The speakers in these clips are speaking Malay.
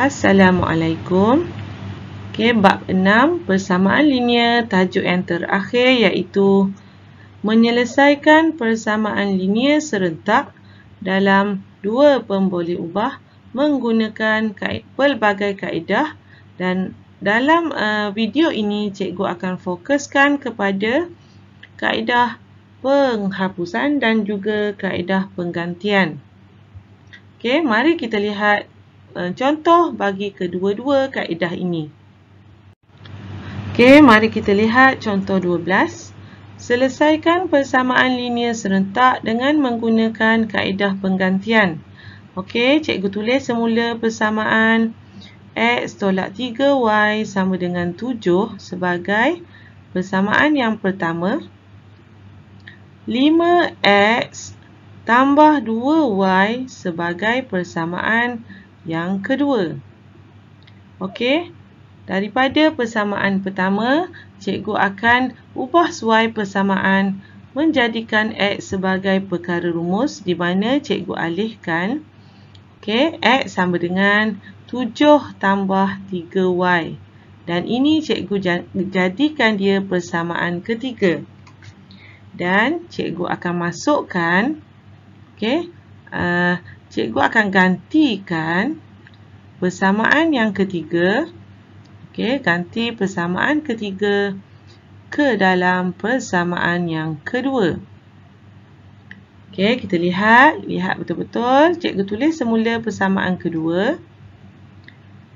Assalamualaikum. Okey, bab 6 persamaan linear tajuk yang terakhir iaitu menyelesaikan persamaan linear serentak dalam dua pemboleh ubah menggunakan kaed, pelbagai kaedah dan dalam uh, video ini cikgu akan fokuskan kepada kaedah penghapusan dan juga kaedah penggantian. Okey, mari kita lihat Eh, contoh bagi kedua-dua kaedah ini. Okey, mari kita lihat contoh 12. Selesaikan persamaan linear serentak dengan menggunakan kaedah penggantian. Okey, cikgu tulis semula persamaan x tolak 3y sama dengan 7 sebagai persamaan yang pertama. 5x tambah 2y sebagai persamaan yang kedua. Okey, daripada persamaan pertama, cikgu akan ubah suai persamaan menjadikan X sebagai perkara rumus di mana cikgu alihkan. Okey, X sama dengan 7 tambah 3Y. Dan ini cikgu jadikan dia persamaan ketiga. Dan cikgu akan masukkan, okey, uh, cikgu akan gantikan persamaan yang ketiga okey ganti persamaan ketiga ke dalam persamaan yang kedua okey kita lihat lihat betul-betul cikgu tulis semula persamaan kedua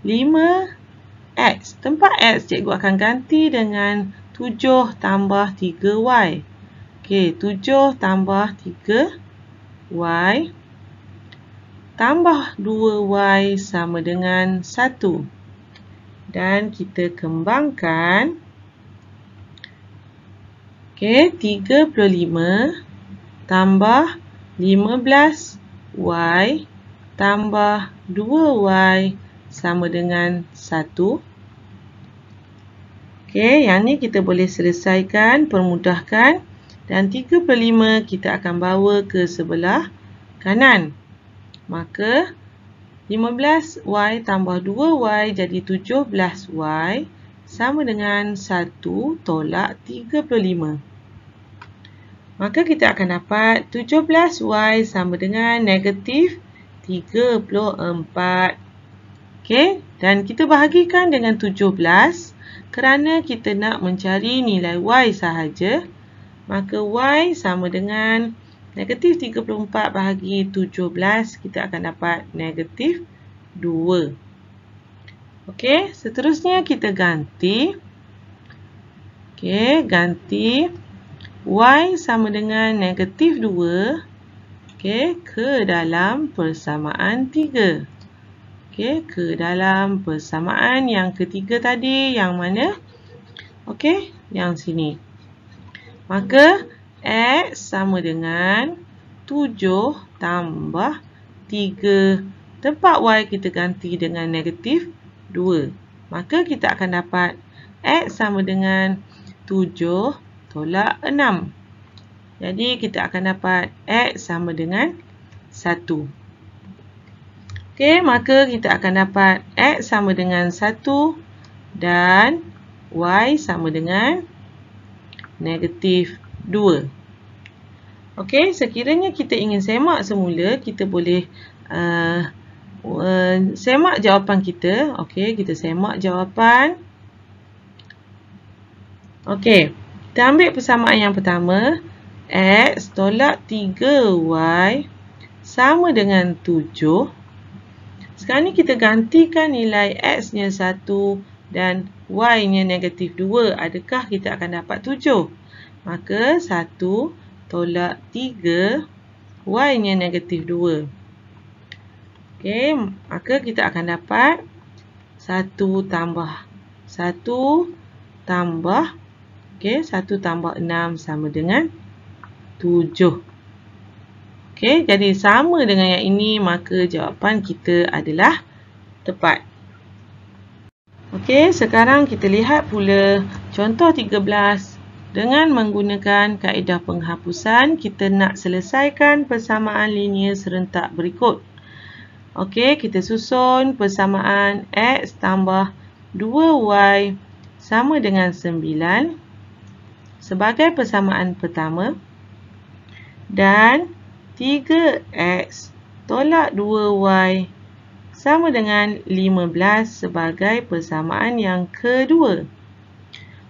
5x tempat x cikgu akan ganti dengan 7 tambah 3y okey 7 tambah 3 y tambah 2y sama dengan 1. Dan kita kembangkan. Okey, 35 tambah 15y tambah 2y sama dengan 1. Okey, yang ni kita boleh selesaikan, permudahkan. Dan 35 kita akan bawa ke sebelah kanan. Kanan maka 15y tambah 2y jadi 17y sama dengan 1 tolak 35. Maka kita akan dapat 17y sama dengan negatif 34. Okey, dan kita bahagikan dengan 17 kerana kita nak mencari nilai y sahaja. Maka y sama dengan Negatif 34 bahagi 17, kita akan dapat negatif 2. Okey, seterusnya kita ganti. Okey, ganti y sama dengan negatif 2 okey, ke dalam persamaan 3. Okey, ke dalam persamaan yang ketiga tadi, yang mana? Okey, yang sini. Maka, X sama dengan 7 tambah 3. Tempat Y kita ganti dengan negatif 2. Maka kita akan dapat X sama dengan 7 tolak 6. Jadi kita akan dapat X sama dengan 1. Okey, maka kita akan dapat X sama dengan 1 dan Y sama dengan negatif 2. 2. Okey, sekiranya kita ingin semak semula, kita boleh uh, uh, semak jawapan kita. Okey, kita semak jawapan. Okey, kita ambil persamaan yang pertama. X tolak 3Y sama dengan 7. Sekarang ni kita gantikan nilai X-nya 1 dan Y-nya negatif 2. Adakah kita akan dapat 7? Maka 1 tolak 3, y-nya negatif 2. Okey, maka kita akan dapat 1 tambah 1 tambah okey, 1 tambah 6 sama dengan 7. Okey, jadi sama dengan yang ini, maka jawapan kita adalah tepat. Okey, sekarang kita lihat pula contoh 13. Dengan menggunakan kaedah penghapusan, kita nak selesaikan persamaan linear serentak berikut. Okey, kita susun persamaan X tambah 2Y sama dengan 9 sebagai persamaan pertama dan 3X tolak 2Y sama dengan 15 sebagai persamaan yang kedua.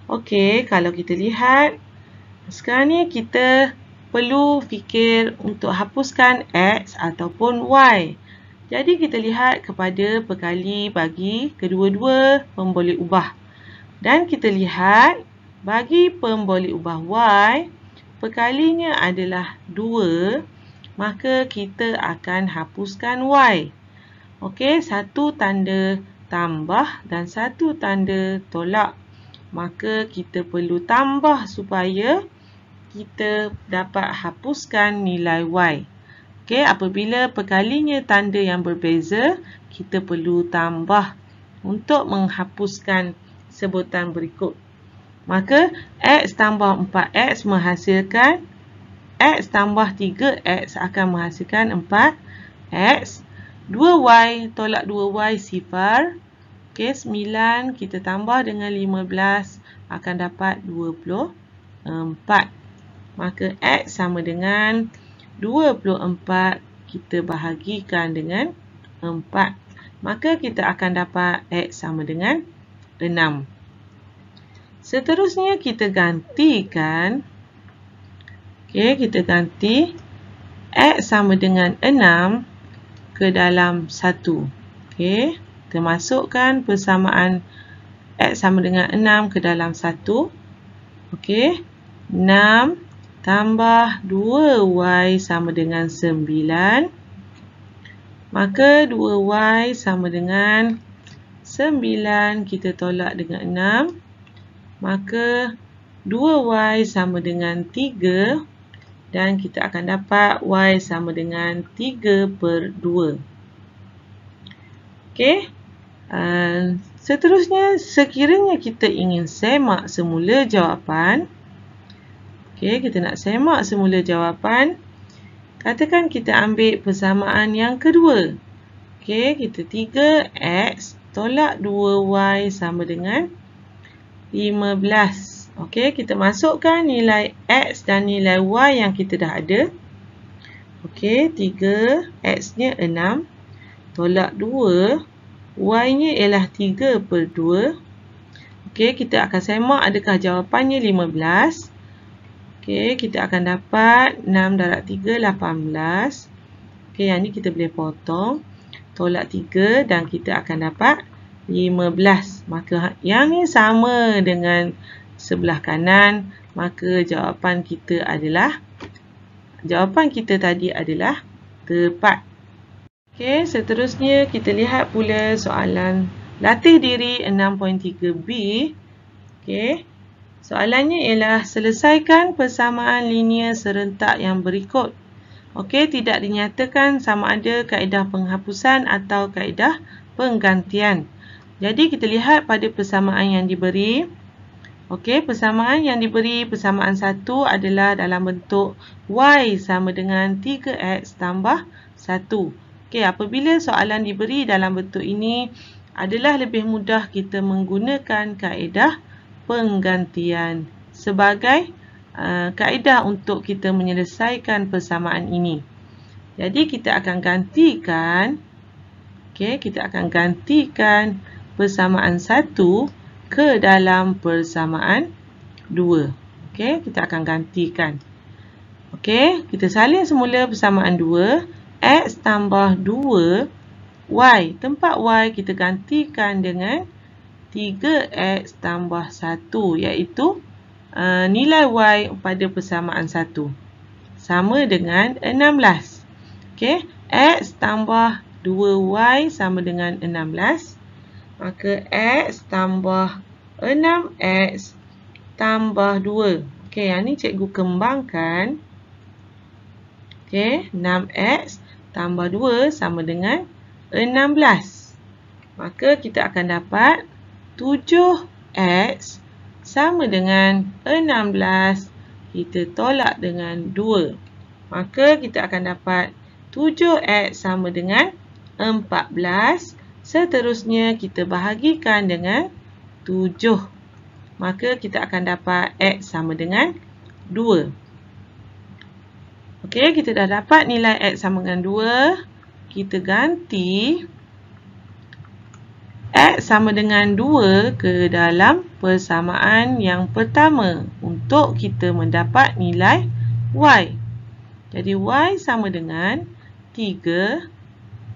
Okey, kalau kita lihat sekarang ni kita perlu fikir untuk hapuskan X ataupun Y. Jadi kita lihat kepada perkali bagi kedua-dua pemboleh ubah. Dan kita lihat bagi pemboleh ubah Y, perkalinya adalah 2, maka kita akan hapuskan Y. Okey, satu tanda tambah dan satu tanda tolak maka kita perlu tambah supaya kita dapat hapuskan nilai y. Okey, apabila perkalinya tanda yang berbeza, kita perlu tambah untuk menghapuskan sebutan berikut. Maka, x tambah 4x menghasilkan x tambah 3x akan menghasilkan 4x. 2y tolak 2y sifar Okey, 9 kita tambah dengan 15 akan dapat 24. Maka X sama dengan 24 kita bahagikan dengan 4. Maka kita akan dapat X sama dengan 6. Seterusnya kita gantikan. Okey, kita ganti X sama dengan 6 ke dalam 1. Okey kita masukkan persamaan X sama dengan 6 ke dalam 1. Okey. 6 tambah 2Y sama dengan 9. Maka 2Y sama dengan 9 kita tolak dengan 6. Maka 2Y sama dengan 3. Dan kita akan dapat Y sama dengan 3 per 2. Okey. Ehm, seterusnya, sekiranya kita ingin semak semula jawapan, okay, kita nak semak semula jawapan, katakan kita ambil persamaan yang kedua. Okay, kita 3x tolak 2y sama dengan 15. Okay, kita masukkan nilai x dan nilai y yang kita dah ada. Okay 3x-nya 6 tolak 2 Y nya ialah 3 per 2 Okey, kita akan semak adakah jawapannya 15 Okey, kita akan dapat 6 darab 3, 18 Okey, yang ni kita boleh potong Tolak 3 dan kita akan dapat 15 Maka yang ni sama dengan sebelah kanan Maka jawapan kita adalah Jawapan kita tadi adalah tepat Okey, seterusnya kita lihat pula soalan latih diri 6.3b. Okey. Soalannya ialah selesaikan persamaan linear serentak yang berikut. Okey, tidak dinyatakan sama ada kaedah penghapusan atau kaedah penggantian. Jadi kita lihat pada persamaan yang diberi. Okey, persamaan yang diberi persamaan 1 adalah dalam bentuk y sama dengan 3x tambah 1. Okey, apabila soalan diberi dalam bentuk ini adalah lebih mudah kita menggunakan kaedah penggantian sebagai uh, kaedah untuk kita menyelesaikan persamaan ini. Jadi kita akan gantikan okey, kita akan gantikan persamaan satu ke dalam persamaan dua. Okey, kita akan gantikan. Okey, kita salin semula persamaan dua x tambah 2 y. Tempat y kita gantikan dengan 3x tambah 1 iaitu uh, nilai y pada persamaan 1. Sama dengan 16. Okay. x tambah 2y sama dengan 16. Maka x tambah 6x tambah 2. Okay, yang ni cikgu kembangkan. Okay, 6x tambah 2 sama dengan 16. Maka kita akan dapat 7x sama dengan 16 kita tolak dengan 2. Maka kita akan dapat 7x sama dengan 14. Seterusnya kita bahagikan dengan 7. Maka kita akan dapat x sama dengan 2. Okey, kita dah dapat nilai X sama dengan 2. Kita ganti X sama dengan 2 ke dalam persamaan yang pertama untuk kita mendapat nilai Y. Jadi Y sama dengan 3.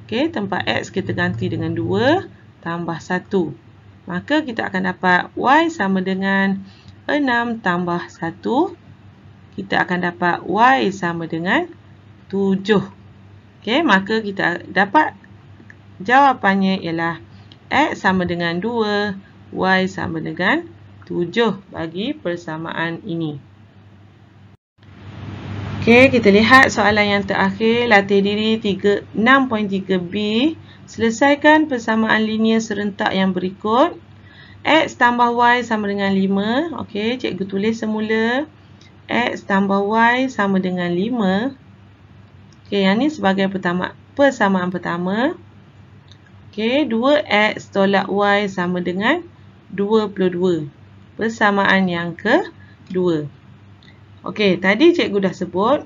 Okey, tempat X kita ganti dengan 2 tambah 1. Maka kita akan dapat Y sama dengan 6 tambah 1 kita akan dapat y sama dengan 7. Okey, maka kita dapat jawapannya ialah x sama dengan 2, y sama dengan 7 bagi persamaan ini. Okey, kita lihat soalan yang terakhir. Latih diri 6.3b. Selesaikan persamaan linear serentak yang berikut. X tambah Y sama dengan 5. Okey, cikgu tulis semula. X tambah Y sama dengan 5. Okey, yang ni sebagai pertama, persamaan pertama. Okey, 2X tolak Y sama dengan 22. Persamaan yang ke kedua. Okey, tadi cikgu dah sebut.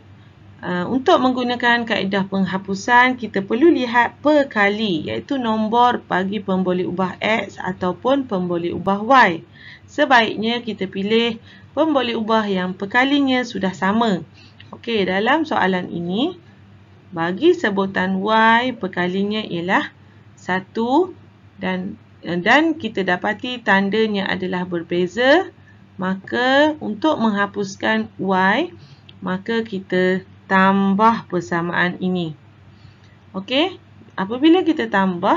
Uh, untuk menggunakan kaedah penghapusan, kita perlu lihat perkali iaitu nombor bagi pemboleh ubah X ataupun pemboleh ubah Y. Sebaiknya kita pilih pemboleh ubah yang pekalinya sudah sama. Okey, dalam soalan ini, bagi sebutan Y pekalinya ialah 1 dan dan kita dapati tandanya adalah berbeza, maka untuk menghapuskan Y, maka kita tambah persamaan ini. Okey, apabila kita tambah,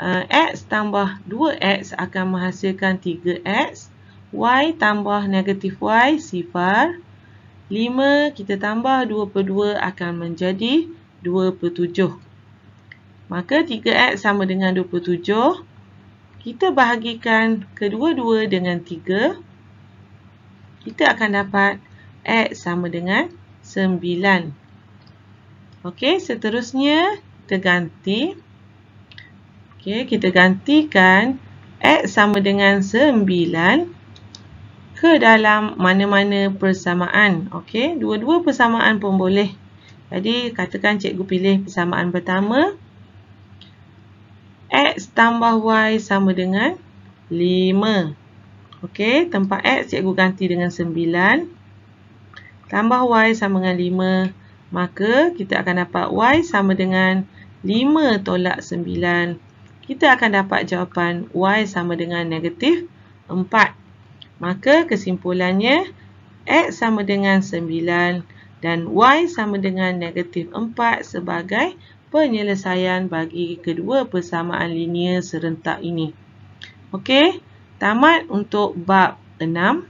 uh, X tambah 2X akan menghasilkan 3X Y tambah negatif Y sifar 5 kita tambah 2 per 2 akan menjadi 2 per 7. Maka 3X sama dengan 2 per 7. Kita bahagikan kedua-dua dengan 3. Kita akan dapat X sama dengan 9. Okey, seterusnya kita ganti. Okey, kita gantikan X sama dengan 9. 9 ke dalam mana-mana persamaan. Okey, dua-dua persamaan pun boleh. Jadi, katakan cikgu pilih persamaan pertama. X tambah Y sama dengan 5. Okey, tempat X cikgu ganti dengan 9. Tambah Y sama dengan 5. Maka, kita akan dapat Y sama dengan 5 tolak 9. Kita akan dapat jawapan Y sama dengan negatif 4. Maka kesimpulannya X sama dengan 9 dan Y sama dengan negatif 4 sebagai penyelesaian bagi kedua persamaan linear serentak ini. Okey, tamat untuk bab 6.